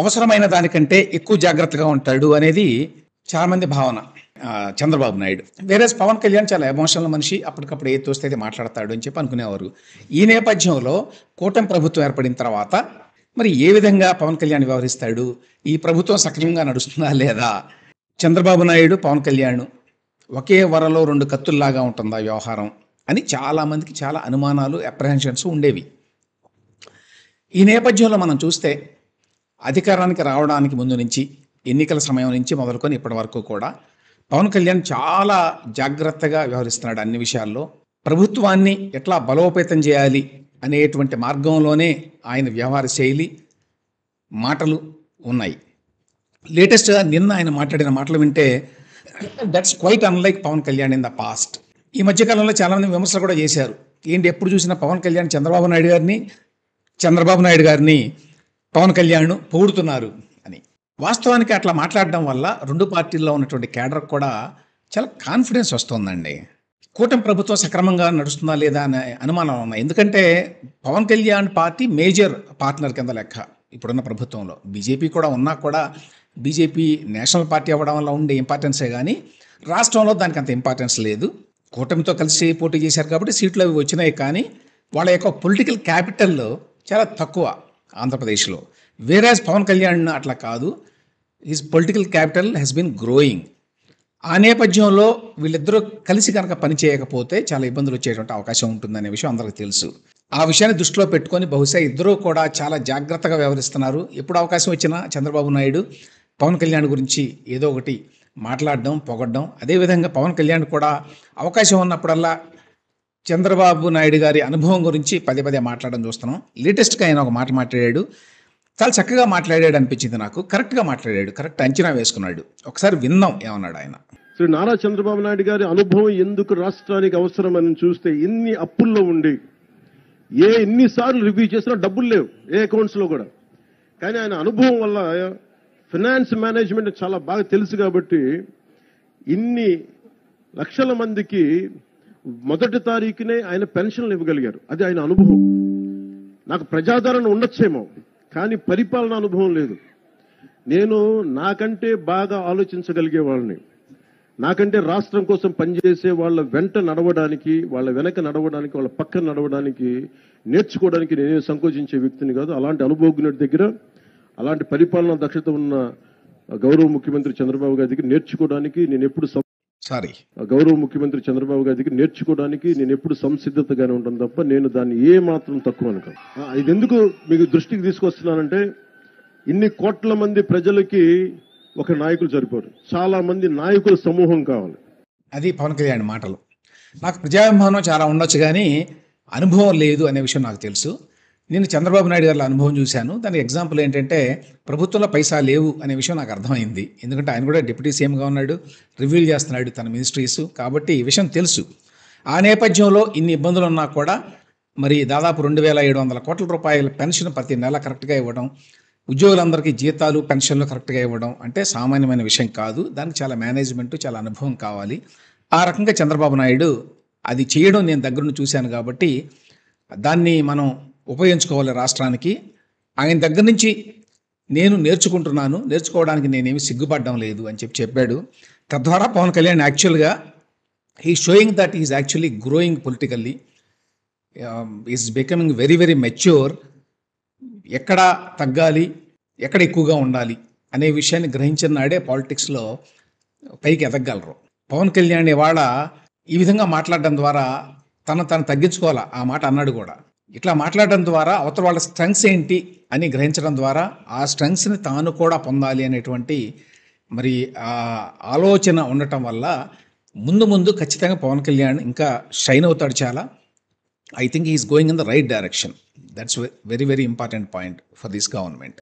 అవసరమైన దానికంటే ఎక్కువ జాగ్రత్తగా ఉంటాడు అనేది చాలా మంది భావన చంద్రబాబు నాయుడు వేరే పవన్ కళ్యాణ్ చాలా ఎమోషనల్ మనిషి అప్పటికప్పుడు ఏ తోస్తే మాట్లాడతాడు అని చెప్పి అనుకునేవారు ఈ నేపథ్యంలో కూటమి ప్రభుత్వం ఏర్పడిన తర్వాత మరి ఏ విధంగా పవన్ కళ్యాణ్ వ్యవహరిస్తాడు ఈ ప్రభుత్వం సక్రమంగా నడుస్తుందా లేదా చంద్రబాబు నాయుడు పవన్ కళ్యాణ్ ఒకే వరలో రెండు కత్తుల్లాగా ఉంటుందా వ్యవహారం అని చాలామందికి చాలా అనుమానాలు అప్రహెన్షన్స్ ఉండేవి ఈ నేపథ్యంలో మనం చూస్తే అధికారానికి రావడానికి ముందు నుంచి ఎన్నికల సమయం నుంచి మొదలుకొని ఇప్పటి వరకు కూడా పవన్ కళ్యాణ్ చాలా జాగ్రత్తగా వ్యవహరిస్తున్నాడు అన్ని విషయాల్లో ప్రభుత్వాన్ని ఎట్లా బలోపేతం చేయాలి అనేటువంటి మార్గంలోనే ఆయన వ్యవహార శైలి మాటలు ఉన్నాయి లేటెస్ట్గా నిన్న ఆయన మాట్లాడిన మాటలు వింటే that's quite unlike Pawan Kalyan in the past ఈ మధ్యకాలంలో చాలామంది విమర్శలు కూడా చేశారు ఏంటి ఎప్పుడు చూసిన పవన్ కళ్యాణ్ చంద్రబాబు నాయుడు గారిని చంద్రబాబు నాయుడు గారిని పవన్ కళ్యాణ్ పొగుడుతున్నారు అని వాస్తవానికి అట్లా మాట్లాడడం వల్ల రెండు పార్టీల్లో ఉన్నటువంటి కేడర్ కూడా చాలా కాన్ఫిడెన్స్ వస్తుందండి కూటమి ప్రభుత్వం సక్రమంగా నడుస్తుందా లేదా అనే అనుమానం ఉన్నాయి ఎందుకంటే Pawan Kalyan party major partner కింద లెక్క ఇప్పుడున్న ప్రభుత్వంలో బీజేపీ కూడా ఉన్నా కూడా బీజేపీ నేషనల్ పార్టీ అవ్వడం వల్ల ఉండే ఇంపార్టెన్సే కానీ రాష్ట్రంలో దానికి అంత ఇంపార్టెన్స్ లేదు కూటమితో కలిసి పోటీ చేశారు కాబట్టి సీట్లు అవి వచ్చినాయి కానీ వాళ్ళ యొక్క పొలిటికల్ క్యాపిటల్ చాలా తక్కువ ఆంధ్రప్రదేశ్లో వేరాజ్ పవన్ కళ్యాణ్ అట్లా కాదు his political capital he's been growing ఆ నేపథ్యంలో వీళ్ళిద్దరూ కలిసి కనుక పనిచేయకపోతే చాలా ఇబ్బందులు వచ్చేటువంటి అవకాశం ఉంటుందనే విషయం అందరికీ తెలుసు ఆ విషయాన్ని దృష్టిలో పెట్టుకొని బహుశా ఇద్దరూ కూడా చాలా జాగ్రత్తగా వ్యవహరిస్తున్నారు ఎప్పుడు అవకాశం వచ్చినా చంద్రబాబు నాయుడు పవన్ కళ్యాణ్ గురించి ఏదో ఒకటి మాట్లాడడం పొగడ్డం అదేవిధంగా పవన్ కళ్యాణ్ కూడా అవకాశం ఉన్నప్పుడల్లా చంద్రబాబు నాయుడు గారి అనుభవం గురించి పదే పదే మాట్లాడడం చూస్తున్నాం లేటెస్ట్గా ఆయన ఒక మాట మాట్లాడాడు చాలా చక్కగా మాట్లాడాడు అనిపించింది నాకు కరెక్ట్గా మాట్లాడాడు కరెక్ట్ అంచనా వేసుకున్నాడు ఒకసారి విన్నాం ఏమన్నాడు ఆయన శ్రీ నారా చంద్రబాబు నాయుడు గారి అనుభవం ఎందుకు రాష్ట్రానికి అవసరం అని చూస్తే ఇన్ని అప్పుల్లో ఉండి ఏ ఎన్నిసార్లు రివ్యూ చేసినా డబ్బులు లేవు ఏ అకౌంట్స్లో కూడా కానీ ఆయన అనుభవం వల్ల ఫినాన్స్ మేనేజ్మెంట్ చాలా బాగా తెలుసు కాబట్టి ఇన్ని లక్షల మందికి మొదటి తారీఖునే ఆయన పెన్షన్లు ఇవ్వగలిగారు అది ఆయన అనుభవం నాకు ప్రజాదరణ ఉండొచ్చేమో కానీ పరిపాలన అనుభవం లేదు నేను నాకంటే బాగా ఆలోచించగలిగే వాళ్ళని నాకంటే రాష్ట్రం కోసం పనిచేసే వాళ్ళ వెంట నడవడానికి వాళ్ళ వెనక నడవడానికి వాళ్ళ పక్కన నడవడానికి నేర్చుకోవడానికి నేనే సంకోచించే వ్యక్తిని కాదు అలాంటి అనుభవజ్ఞుడి దగ్గర అలాంటి పరిపాలనా దక్షత ఉన్న గౌరవ ముఖ్యమంత్రి చంద్రబాబు గారి దగ్గర నేర్చుకోవడానికి నేను ఎప్పుడు సారీ గౌరవ ముఖ్యమంత్రి చంద్రబాబు గారికి నేర్చుకోవడానికి నేను ఎప్పుడు సంసిద్ధతగానే ఉంటాను తప్ప నేను దాన్ని ఏ మాత్రం తక్కువ అనుకో ఇది ఎందుకు మీకు దృష్టికి తీసుకొస్తున్నానంటే ఇన్ని కోట్ల మంది ప్రజలకి ఒక నాయకులు సరిపోరు చాలా మంది నాయకుల సమూహం కావాలి అది పవన్ కళ్యాణ్ మాటలు నాకు ప్రజాభిమానం చాలా ఉండొచ్చు కానీ అనుభవం లేదు అనే విషయం నాకు తెలుసు నేను చంద్రబాబు నాయుడు గారి అనుభవం చూశాను దానికి ఎగ్జాంపుల్ ఏంటంటే ప్రభుత్వంలో పైసా లేవు అనే విషయం నాకు అర్థమైంది ఎందుకంటే ఆయన కూడా డిప్యూటీ సీఎంగా ఉన్నాడు రివ్యూల్ చేస్తున్నాడు తన మినిస్ట్రీస్ కాబట్టి ఈ విషయం తెలుసు ఆ నేపథ్యంలో ఇన్ని ఇబ్బందులు ఉన్నా కూడా మరి దాదాపు రెండు వేల ఏడు వందల కోట్ల రూపాయల పెన్షన్ ప్రతి నెల కరెక్ట్గా ఇవ్వడం ఉద్యోగులందరికీ జీతాలు పెన్షన్లు కరెక్ట్గా ఇవ్వడం అంటే సామాన్యమైన విషయం కాదు దానికి చాలా మేనేజ్మెంట్ చాలా అనుభవం కావాలి ఆ రకంగా చంద్రబాబు నాయుడు అది చేయడం నేను దగ్గరుండి చూశాను కాబట్టి దాన్ని మనం ఉపయోగించుకోవాలి రాష్ట్రానికి ఆయన దగ్గర నుంచి నేను నేర్చుకుంటున్నాను నేర్చుకోవడానికి నేనేమి సిగ్గుపడడం లేదు అని చెప్పి చెప్పాడు తద్వారా పవన్ కళ్యాణ్ యాక్చువల్గా he showing that is actually growing politically is becoming very very mature ఎక్కడ తగ్గాలి ఎక్కడ ఎక్కువగా ఉండాలి అనే విషయాన్ని గ్రహించిన నాడే పాలిటిక్స్లో పైకి ఎదగలరు పవన్ కళ్యాణ్ ఇవాళ ఈ విధంగా మాట్లాడడం ద్వారా తను తను తగ్గించుకోవాలా ఆ మాట అన్నాడు కూడా ఇట్లా మాట్లాడడం ద్వారా అవతల వాళ్ళ స్ట్రెంగ్స్ ఏంటి అని గ్రహించడం ద్వారా ఆ స్ట్రెంగ్స్ని తాను కూడా పొందాలి అనేటువంటి మరి ఆ ఆలోచన ఉండటం వల్ల ముందు ముందు ఖచ్చితంగా పవన్ కళ్యాణ్ ఇంకా షైన్ అవుతాడు చాలా I think is going in the right direction that's very very important point for this government